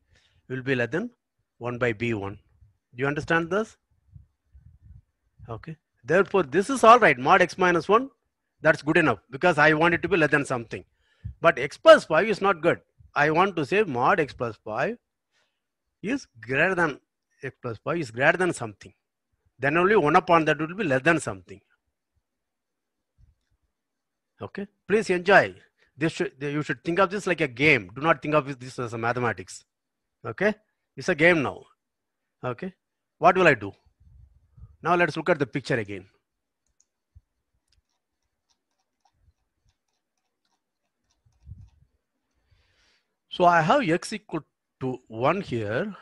will be less than 1 by b1. Do you understand this? Okay. Therefore, this is all right. Mod x minus 1, that's good enough because I want it to be less than something. But x plus 5 is not good. I want to say mod x plus 5 is greater than x plus 5 is greater than something then only 1 upon that will be less than something. Okay, please enjoy. This should, you should think of this like a game. Do not think of this as a mathematics. Okay, it's a game now. Okay, what will I do? Now let's look at the picture again. So I have x equal to 1 here,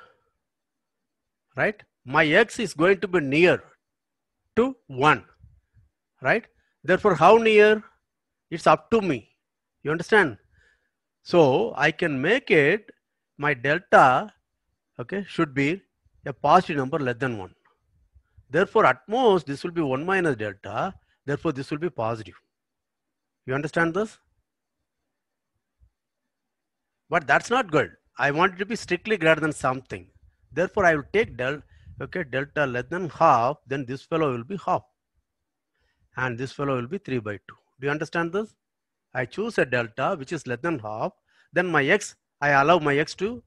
right? my x is going to be near to 1 right therefore how near it's up to me you understand so i can make it my delta okay should be a positive number less than 1 therefore at most this will be 1 minus delta therefore this will be positive you understand this but that's not good i want it to be strictly greater than something therefore i will take delta okay delta less than half then this fellow will be half and this fellow will be 3 by 2 do you understand this i choose a delta which is less than half then my x i allow my x to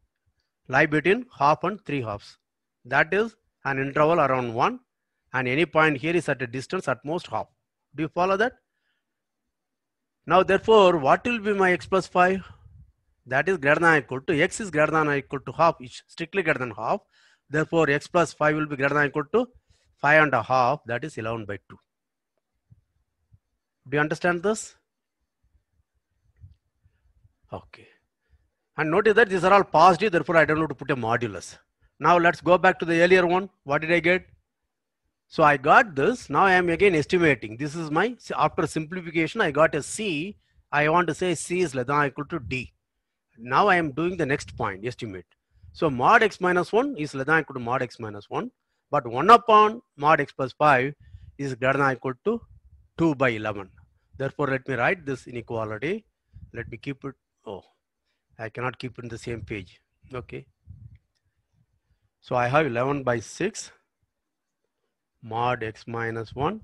lie between half and 3 halves that is an interval around 1 and any point here is at a distance at most half do you follow that now therefore what will be my x plus 5 that is greater than or equal to x is greater than or equal to half is strictly greater than half Therefore, x plus 5 will be greater than equal to 5 and a half, that is 11 by 2. Do you understand this? Okay. And notice that these are all positive, therefore I don't know to put a modulus. Now let's go back to the earlier one. What did I get? So I got this. Now I am again estimating. This is my, after simplification, I got a C. I want to say C is less than or equal to D. Now I am doing the next point, estimate. So mod x minus 1 is less than equal to mod x minus 1. But 1 upon mod x plus 5 is greater than equal to 2 by 11. Therefore, let me write this inequality. Let me keep it. Oh, I cannot keep it in the same page. Okay. So I have 11 by 6 mod x minus 1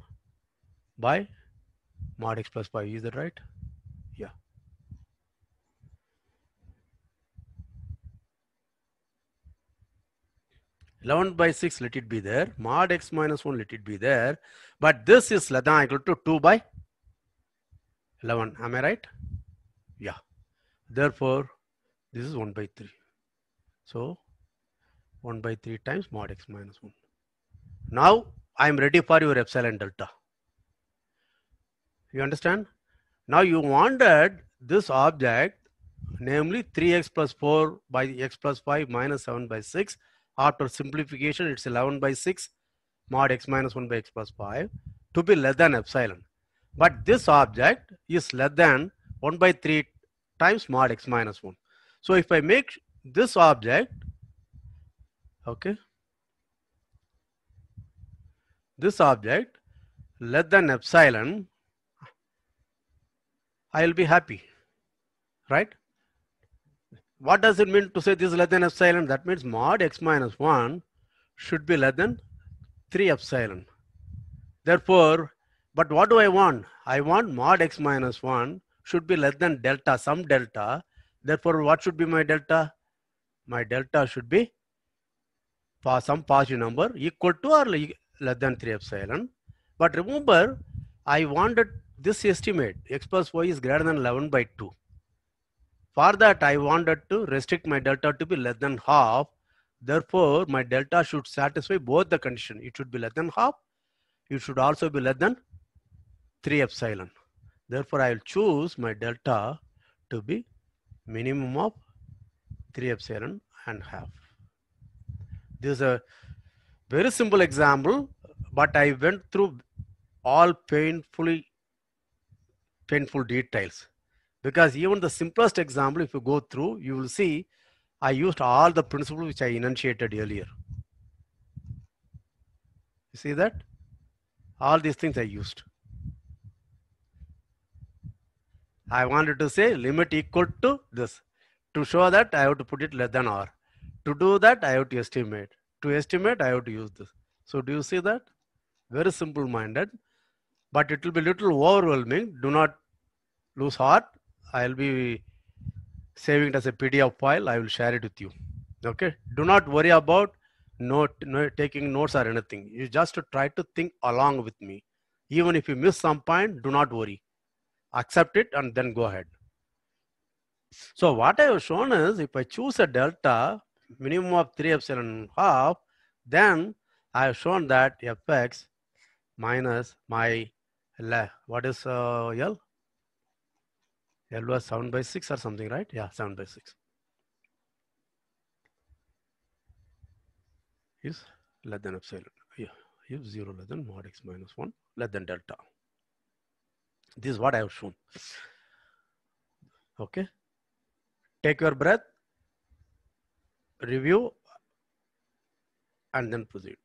by mod x plus 5. Is that right? 11 by 6 let it be there mod x minus 1 let it be there but this is less than equal to 2 by 11 am i right yeah therefore this is 1 by 3 so 1 by 3 times mod x minus 1 now i am ready for your epsilon delta you understand now you wanted this object namely 3x plus 4 by x plus 5 minus 7 by 6 after simplification, it's 11 by 6 mod x minus 1 by x plus 5 to be less than epsilon. But this object is less than 1 by 3 times mod x minus 1. So if I make this object, okay, this object less than epsilon, I will be happy, right? what does it mean to say this is less than epsilon? That means mod x minus 1 should be less than 3 epsilon. Therefore, but what do I want? I want mod x minus 1 should be less than delta, some delta. Therefore, what should be my delta? My delta should be some positive number equal to or less than 3 epsilon. But remember, I wanted this estimate, x plus y is greater than 11 by 2. For that, I wanted to restrict my delta to be less than half. Therefore, my delta should satisfy both the condition. It should be less than half. It should also be less than 3 epsilon. Therefore, I will choose my delta to be minimum of 3 epsilon and half. This is a very simple example, but I went through all painfully painful details. Because even the simplest example, if you go through, you will see I used all the principles which I enunciated earlier. You see that? All these things I used. I wanted to say limit equal to this. To show that, I have to put it less than R. To do that, I have to estimate. To estimate, I have to use this. So do you see that? Very simple minded, but it will be little overwhelming. Do not lose heart. I'll be saving it as a PDF file. I will share it with you. Okay. Do not worry about note, taking notes or anything. You just try to think along with me. Even if you miss some point, do not worry. Accept it and then go ahead. So what I have shown is if I choose a delta minimum of 3 epsilon half, then I have shown that fx minus my what is uh, L? L was 7 by 6 or something, right? Yeah, 7 by 6. Is less than epsilon. Yeah, if 0 less than mod x minus 1 less than delta. This is what I have shown. Okay. Take your breath, review, and then proceed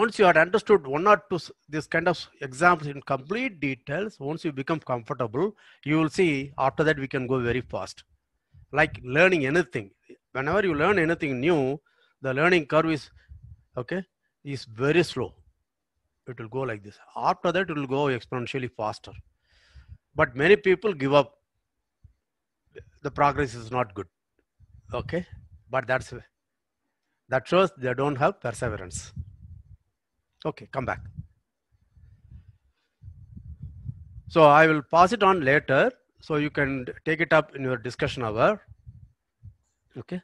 once you had understood one or two this kind of examples in complete details once you become comfortable you will see after that we can go very fast like learning anything whenever you learn anything new the learning curve is okay is very slow it will go like this after that it will go exponentially faster but many people give up the progress is not good okay but that's that shows they don't have perseverance Okay, come back. So I will pass it on later so you can take it up in your discussion hour. Okay.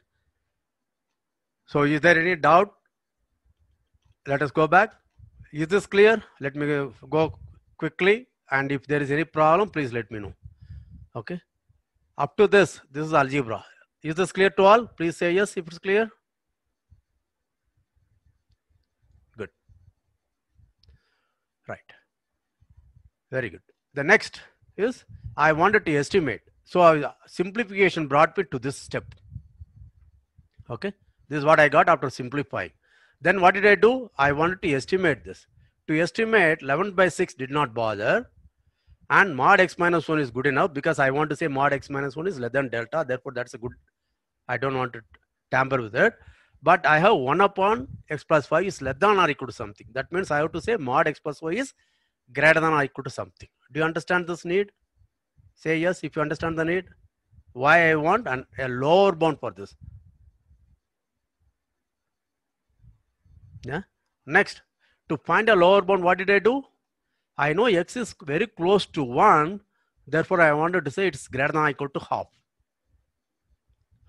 So is there any doubt? Let us go back. Is this clear? Let me go quickly. And if there is any problem, please let me know. Okay. Up to this, this is algebra. Is this clear to all? Please say yes if it's clear. Very good. The next is I wanted to estimate. So I, uh, simplification brought me to this step. Okay. This is what I got after simplifying. Then what did I do? I wanted to estimate this. To estimate 11 by 6 did not bother. And mod x minus 1 is good enough because I want to say mod x minus 1 is less than delta. Therefore, that's a good, I don't want to tamper with it. But I have 1 upon x plus 5 is less than or equal to something. That means I have to say mod x plus 5 is greater than or equal to something. Do you understand this need? Say yes if you understand the need. Why I want and a lower bound for this. Yeah. Next, to find a lower bound, what did I do? I know x is very close to 1. Therefore, I wanted to say it's greater than or equal to half.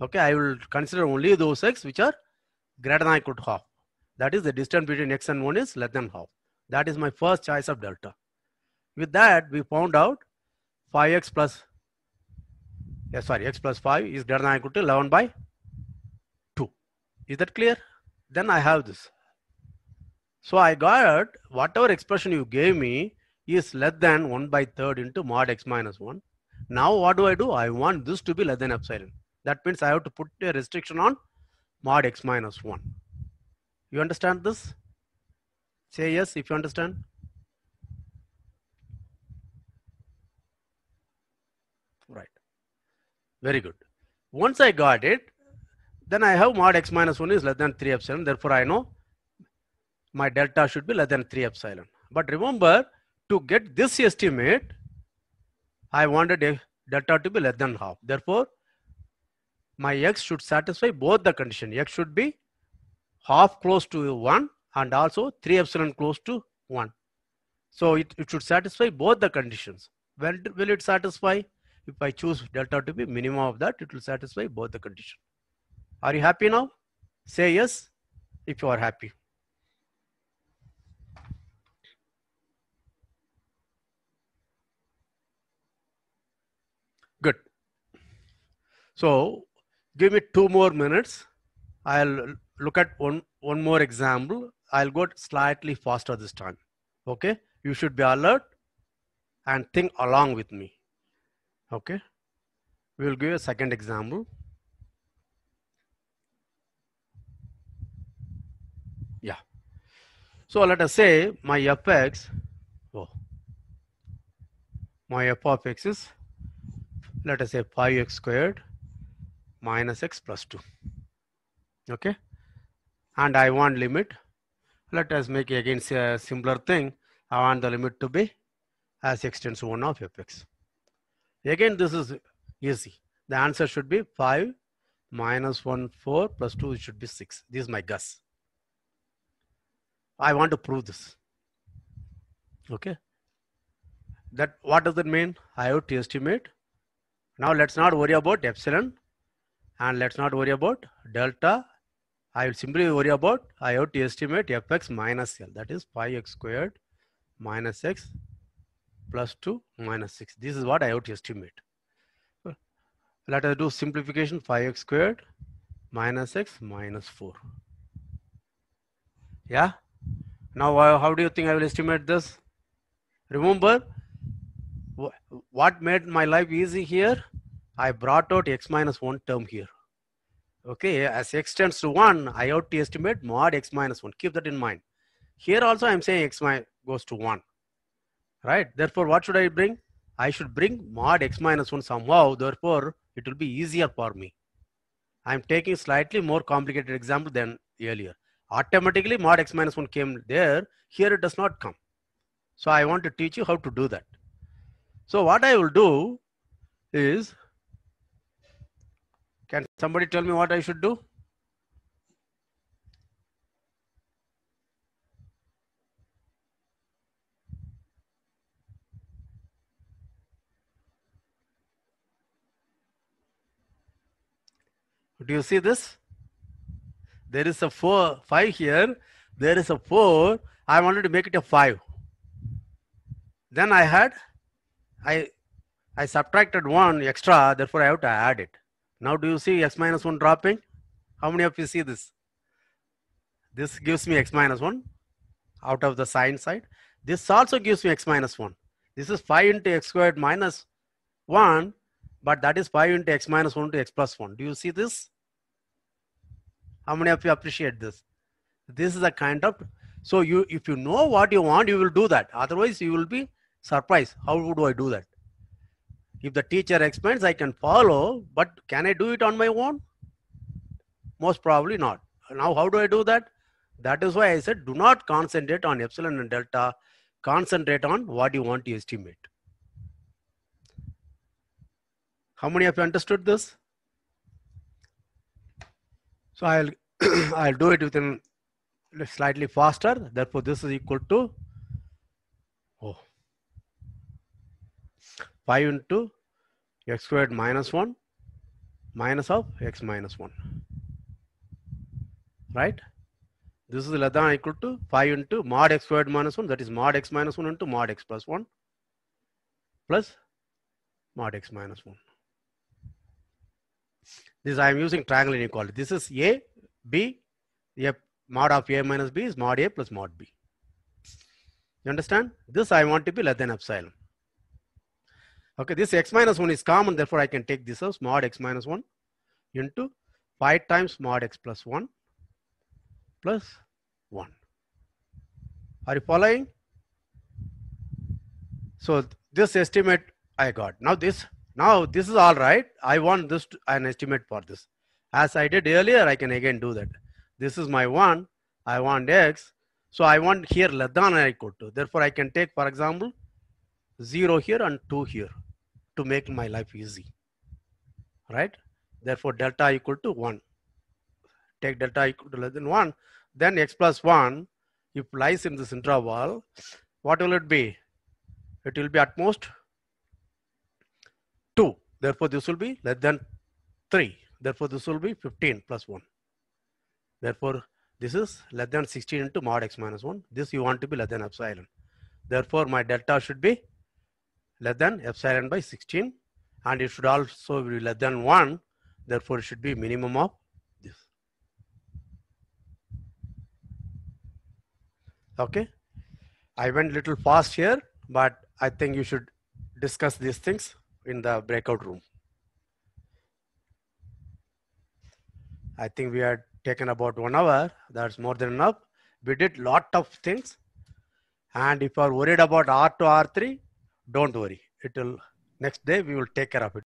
Okay, I will consider only those x which are greater than or equal to half. That is the distance between x and 1 is less than half. That is my first choice of delta. With that, we found out 5x plus, yeah, sorry, x plus 5 is greater than equal to 11 by 2. Is that clear? Then I have this. So I got whatever expression you gave me is less than 1 by 3rd into mod x minus 1. Now what do I do? I want this to be less than epsilon. That means I have to put a restriction on mod x minus 1. You understand this? Say yes if you understand. Right. Very good. Once I got it, then I have mod x minus 1 is less than 3 epsilon. Therefore, I know my delta should be less than 3 epsilon. But remember, to get this estimate, I wanted delta to be less than half. Therefore, my x should satisfy both the condition. x should be half close to 1 and also 3 epsilon close to 1. So it, it should satisfy both the conditions. When will it satisfy? If I choose delta to be minimum of that, it will satisfy both the conditions. Are you happy now? Say yes if you are happy. Good. So give me two more minutes. I'll look at one, one more example I'll go slightly faster this time. Okay. You should be alert and think along with me. Okay. We will give a second example. Yeah. So let us say my fx, oh, my f of x is, let us say 5x squared minus x plus 2. Okay. And I want limit let us make again a uh, simpler thing. I want the limit to be as x tends to 1 of fx. Again, this is easy. The answer should be 5 minus 1, 4 plus 2 should be 6. This is my guess. I want to prove this. Okay. That what does that mean? I have to estimate. Now let's not worry about epsilon and let's not worry about delta I will simply worry about, I have to estimate fx minus L, that is pi x squared minus x plus 2 minus 6. This is what I have to estimate. Let us do simplification pi x squared minus x minus 4. Yeah. Now, how do you think I will estimate this? Remember, what made my life easy here? I brought out x minus 1 term here. Okay, as x tends to 1, I have to estimate mod x minus 1. Keep that in mind. Here also I am saying x goes to 1. Right? Therefore, what should I bring? I should bring mod x minus 1 somehow. Therefore, it will be easier for me. I am taking slightly more complicated example than earlier. Automatically mod x minus 1 came there. Here it does not come. So I want to teach you how to do that. So what I will do is can somebody tell me what I should do? Do you see this? There is a four, five here. There is a four. I wanted to make it a five. Then I had, I, I subtracted one extra. Therefore, I have to add it. Now do you see x minus 1 dropping? How many of you see this? This gives me x minus 1 out of the sine side. This also gives me x minus 1. This is 5 into x squared minus 1, but that is 5 into x minus 1 to x plus 1. Do you see this? How many of you appreciate this? This is a kind of, so you if you know what you want, you will do that. Otherwise, you will be surprised. How would I do that? If the teacher explains, I can follow, but can I do it on my own? Most probably not. Now, how do I do that? That is why I said do not concentrate on epsilon and delta. Concentrate on what you want to estimate. How many of you understood this? So I'll *clears throat* I'll do it within slightly faster. Therefore, this is equal to 5 into x squared minus 1 minus of x minus 1. Right? This is less than equal to 5 into mod x squared minus 1 that is mod x minus 1 into mod x plus 1 plus mod x minus 1. This I am using triangle inequality. This is a, b, a mod of a minus b is mod a plus mod b. You understand? This I want to be less than epsilon. Okay, this x minus 1 is common, therefore I can take this as mod x minus 1 into pi times mod x plus 1 plus 1. Are you following? So this estimate I got. Now this, now this is all right. I want this to, an estimate for this. As I did earlier, I can again do that. This is my 1. I want x. So I want here less than or equal to. Therefore, I can take, for example, 0 here and 2 here to make my life easy right therefore delta equal to 1 take delta equal to less than 1 then x plus 1 if lies in this interval what will it be it will be at most 2 therefore this will be less than 3 therefore this will be 15 plus 1 therefore this is less than 16 into mod x minus 1 this you want to be less than epsilon therefore my delta should be less than epsilon by 16 and it should also be less than 1 therefore it should be minimum of this okay i went little fast here but i think you should discuss these things in the breakout room i think we had taken about one hour that's more than enough we did lot of things and if you are worried about r2 r3 don't worry it will next day we will take care of it